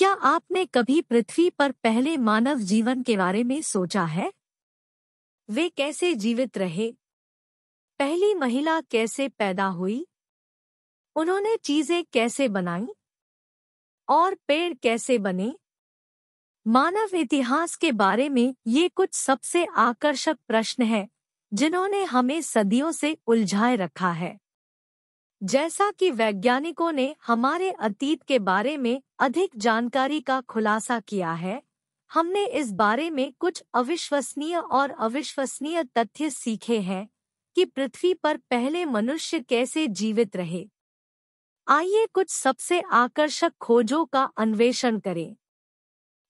क्या आपने कभी पृथ्वी पर पहले मानव जीवन के बारे में सोचा है वे कैसे जीवित रहे पहली महिला कैसे पैदा हुई उन्होंने चीजें कैसे बनाई और पेड़ कैसे बने मानव इतिहास के बारे में ये कुछ सबसे आकर्षक प्रश्न हैं जिन्होंने हमें सदियों से उलझाए रखा है जैसा कि वैज्ञानिकों ने हमारे अतीत के बारे में अधिक जानकारी का खुलासा किया है हमने इस बारे में कुछ अविश्वसनीय और अविश्वसनीय तथ्य सीखे हैं कि पृथ्वी पर पहले मनुष्य कैसे जीवित रहे आइए कुछ सबसे आकर्षक खोजों का अन्वेषण करें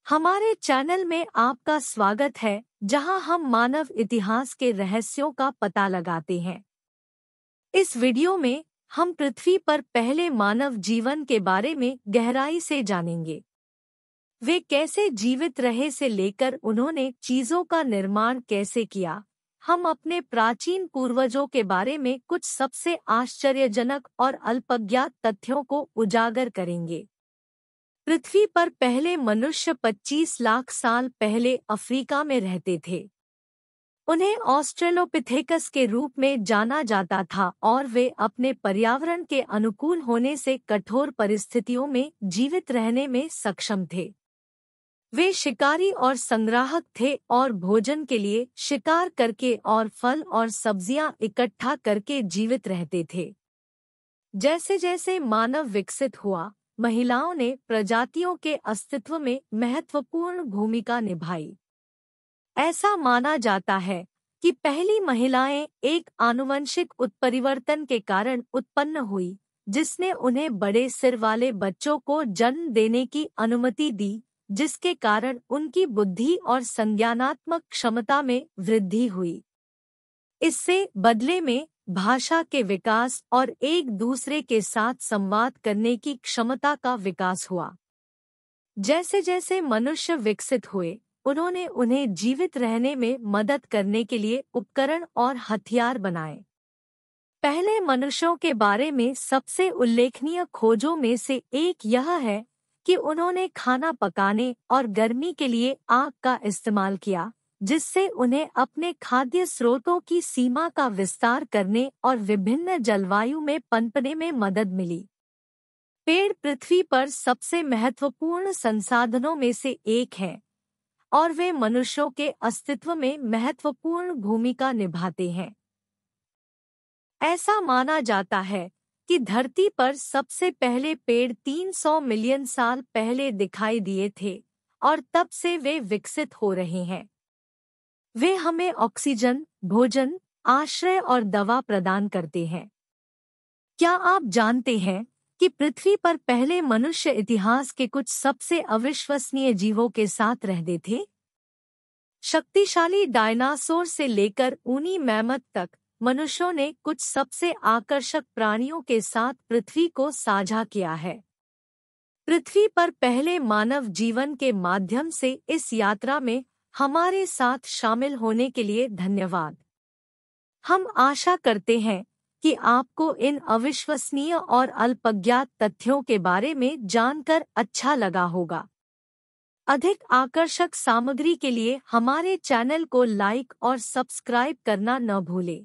हमारे चैनल में आपका स्वागत है जहां हम मानव इतिहास के रहस्यों का पता लगाते हैं इस वीडियो में हम पृथ्वी पर पहले मानव जीवन के बारे में गहराई से जानेंगे वे कैसे जीवित रहे से लेकर उन्होंने चीजों का निर्माण कैसे किया हम अपने प्राचीन पूर्वजों के बारे में कुछ सबसे आश्चर्यजनक और अल्पज्ञात तथ्यों को उजागर करेंगे पृथ्वी पर पहले मनुष्य 25 लाख साल पहले अफ्रीका में रहते थे उन्हें ऑस्ट्रेलोपिथेकस के रूप में जाना जाता था और वे अपने पर्यावरण के अनुकूल होने से कठोर परिस्थितियों में जीवित रहने में सक्षम थे वे शिकारी और संग्राहक थे और भोजन के लिए शिकार करके और फल और सब्जियां इकट्ठा करके जीवित रहते थे जैसे जैसे मानव विकसित हुआ महिलाओं ने प्रजातियों के अस्तित्व में महत्वपूर्ण भूमिका निभाई ऐसा माना जाता है कि पहली महिलाएं एक आनुवंशिक उत्परिवर्तन के कारण उत्पन्न हुई जिसने उन्हें बड़े सिर वाले बच्चों को जन्म देने की अनुमति दी जिसके कारण उनकी बुद्धि और संज्ञानात्मक क्षमता में वृद्धि हुई इससे बदले में भाषा के विकास और एक दूसरे के साथ संवाद करने की क्षमता का विकास हुआ जैसे जैसे मनुष्य विकसित हुए उन्होंने उन्हें जीवित रहने में मदद करने के लिए उपकरण और हथियार बनाए पहले मनुष्यों के बारे में सबसे उल्लेखनीय खोजों में से एक यह है कि उन्होंने खाना पकाने और गर्मी के लिए आग का इस्तेमाल किया जिससे उन्हें अपने खाद्य स्रोतों की सीमा का विस्तार करने और विभिन्न जलवायु में पनपने में मदद मिली पेड़ पृथ्वी पर सबसे महत्वपूर्ण संसाधनों में से एक है और वे मनुष्यों के अस्तित्व में महत्वपूर्ण भूमिका निभाते हैं ऐसा माना जाता है कि धरती पर सबसे पहले पेड़ 300 मिलियन साल पहले दिखाई दिए थे और तब से वे विकसित हो रहे हैं वे हमें ऑक्सीजन भोजन आश्रय और दवा प्रदान करते हैं क्या आप जानते हैं कि पृथ्वी पर पहले मनुष्य इतिहास के कुछ सबसे अविश्वसनीय जीवों के साथ रहते थे शक्तिशाली डायनासोर से लेकर ऊनी मैमत तक मनुष्यों ने कुछ सबसे आकर्षक प्राणियों के साथ पृथ्वी को साझा किया है पृथ्वी पर पहले मानव जीवन के माध्यम से इस यात्रा में हमारे साथ शामिल होने के लिए धन्यवाद हम आशा करते हैं कि आपको इन अविश्वसनीय और अल्पज्ञात तथ्यों के बारे में जानकर अच्छा लगा होगा अधिक आकर्षक सामग्री के लिए हमारे चैनल को लाइक और सब्सक्राइब करना न भूलें